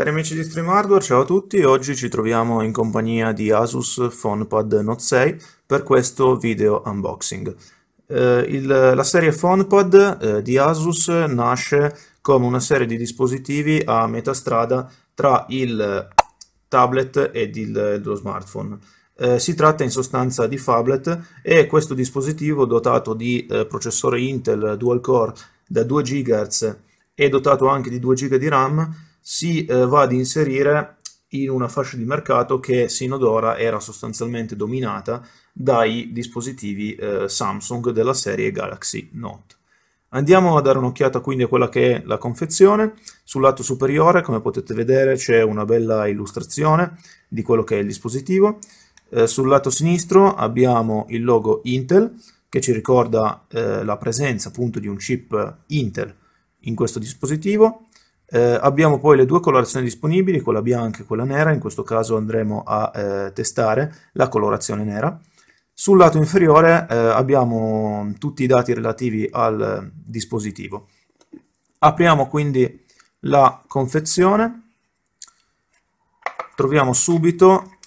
Cari amici di Stream Hardware, ciao a tutti, oggi ci troviamo in compagnia di Asus PhonePad Note 6 per questo video unboxing. Eh, il, la serie PhonePad eh, di Asus nasce come una serie di dispositivi a metà strada tra il tablet ed il, lo smartphone. Eh, si tratta in sostanza di phablet e questo dispositivo dotato di eh, processore Intel dual core da 2 GHz e dotato anche di 2 GB di RAM si eh, va ad inserire in una fascia di mercato che sino ad ora era sostanzialmente dominata dai dispositivi eh, Samsung della serie Galaxy Note. Andiamo a dare un'occhiata quindi a quella che è la confezione. Sul lato superiore, come potete vedere, c'è una bella illustrazione di quello che è il dispositivo. Eh, sul lato sinistro abbiamo il logo Intel, che ci ricorda eh, la presenza appunto di un chip Intel in questo dispositivo. Eh, abbiamo poi le due colorazioni disponibili, quella bianca e quella nera, in questo caso andremo a eh, testare la colorazione nera. Sul lato inferiore eh, abbiamo tutti i dati relativi al eh, dispositivo. Apriamo quindi la confezione, troviamo subito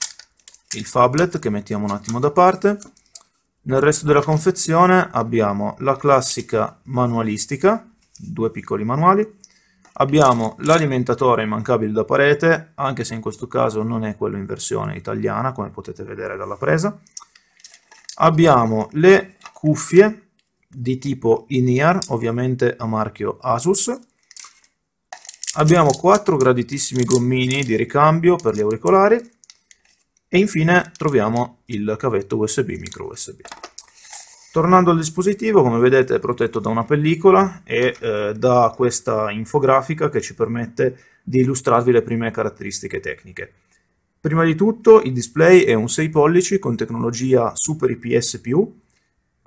il phablet che mettiamo un attimo da parte, nel resto della confezione abbiamo la classica manualistica, due piccoli manuali, Abbiamo l'alimentatore immancabile da parete, anche se in questo caso non è quello in versione italiana, come potete vedere dalla presa. Abbiamo le cuffie di tipo in-ear, ovviamente a marchio Asus. Abbiamo quattro graditissimi gommini di ricambio per gli auricolari. E infine troviamo il cavetto USB, micro USB. Tornando al dispositivo, come vedete è protetto da una pellicola e eh, da questa infografica che ci permette di illustrarvi le prime caratteristiche tecniche. Prima di tutto il display è un 6 pollici con tecnologia Super IPS+,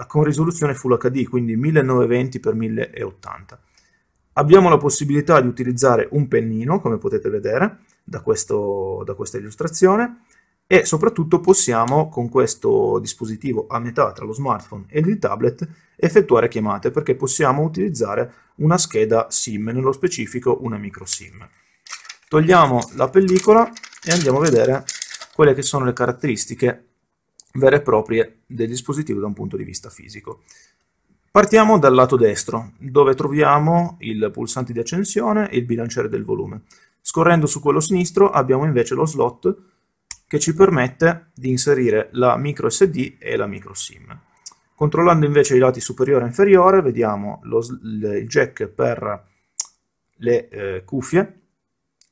con risoluzione Full HD, quindi 1920x1080. Abbiamo la possibilità di utilizzare un pennino, come potete vedere da, questo, da questa illustrazione, e soprattutto possiamo con questo dispositivo a metà tra lo smartphone ed il tablet effettuare chiamate perché possiamo utilizzare una scheda SIM, nello specifico una micro SIM. Togliamo la pellicola e andiamo a vedere quelle che sono le caratteristiche vere e proprie del dispositivo da un punto di vista fisico. Partiamo dal lato destro, dove troviamo il pulsante di accensione e il bilanciere del volume. Scorrendo su quello sinistro abbiamo invece lo slot che ci permette di inserire la micro SD e la micro SIM. Controllando invece i lati superiore e inferiore vediamo lo, il jack per le eh, cuffie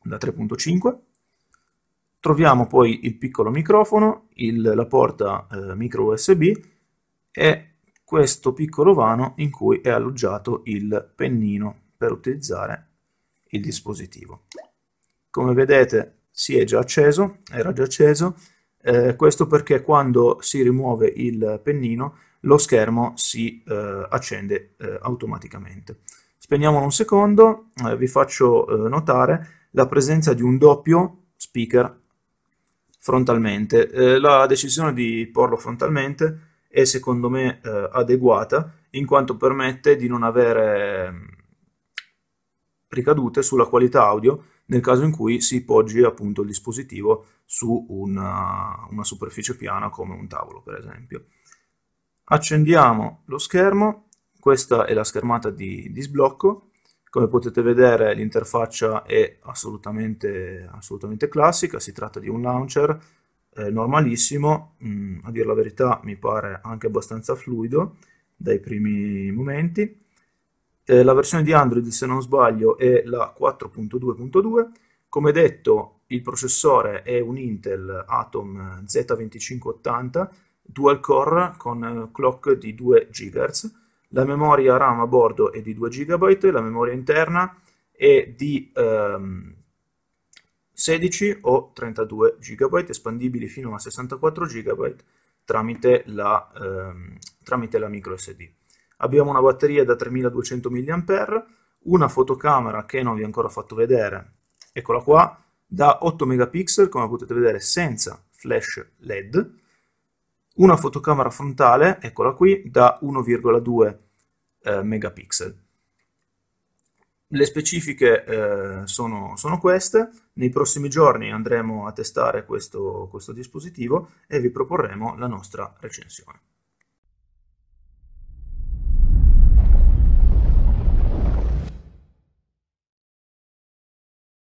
da 3.5, troviamo poi il piccolo microfono, il, la porta eh, micro USB e questo piccolo vano in cui è alloggiato il pennino per utilizzare il dispositivo. Come vedete si è già acceso, era già acceso, eh, questo perché quando si rimuove il pennino lo schermo si eh, accende eh, automaticamente. Spegniamolo un secondo, eh, vi faccio eh, notare la presenza di un doppio speaker frontalmente. Eh, la decisione di porlo frontalmente è secondo me adeguata in quanto permette di non avere mm, ricadute sulla qualità audio nel caso in cui si poggi appunto il dispositivo su una, uh, una superficie piana come un tavolo per esempio. Accendiamo lo schermo, questa è la schermata di, di sblocco, come potete vedere l'interfaccia è assolutamente, assolutamente, classica, si tratta di un launcher eh, normalissimo, mm, a dire la verità mi pare anche abbastanza fluido dai primi momenti eh, la versione di Android, se non sbaglio, è la 4.2.2. Come detto, il processore è un Intel Atom Z2580 dual core con eh, clock di 2 GHz. La memoria RAM a bordo è di 2 GB, la memoria interna è di ehm, 16 o 32 GB, espandibili fino a 64 GB tramite la, ehm, tramite la micro SD. Abbiamo una batteria da 3200 mAh, una fotocamera che non vi ho ancora fatto vedere, eccola qua, da 8 megapixel come potete vedere senza flash LED, una fotocamera frontale, eccola qui, da 1,2 eh, megapixel. Le specifiche eh, sono, sono, queste, nei prossimi giorni andremo a testare questo, questo dispositivo e vi proporremo la nostra recensione.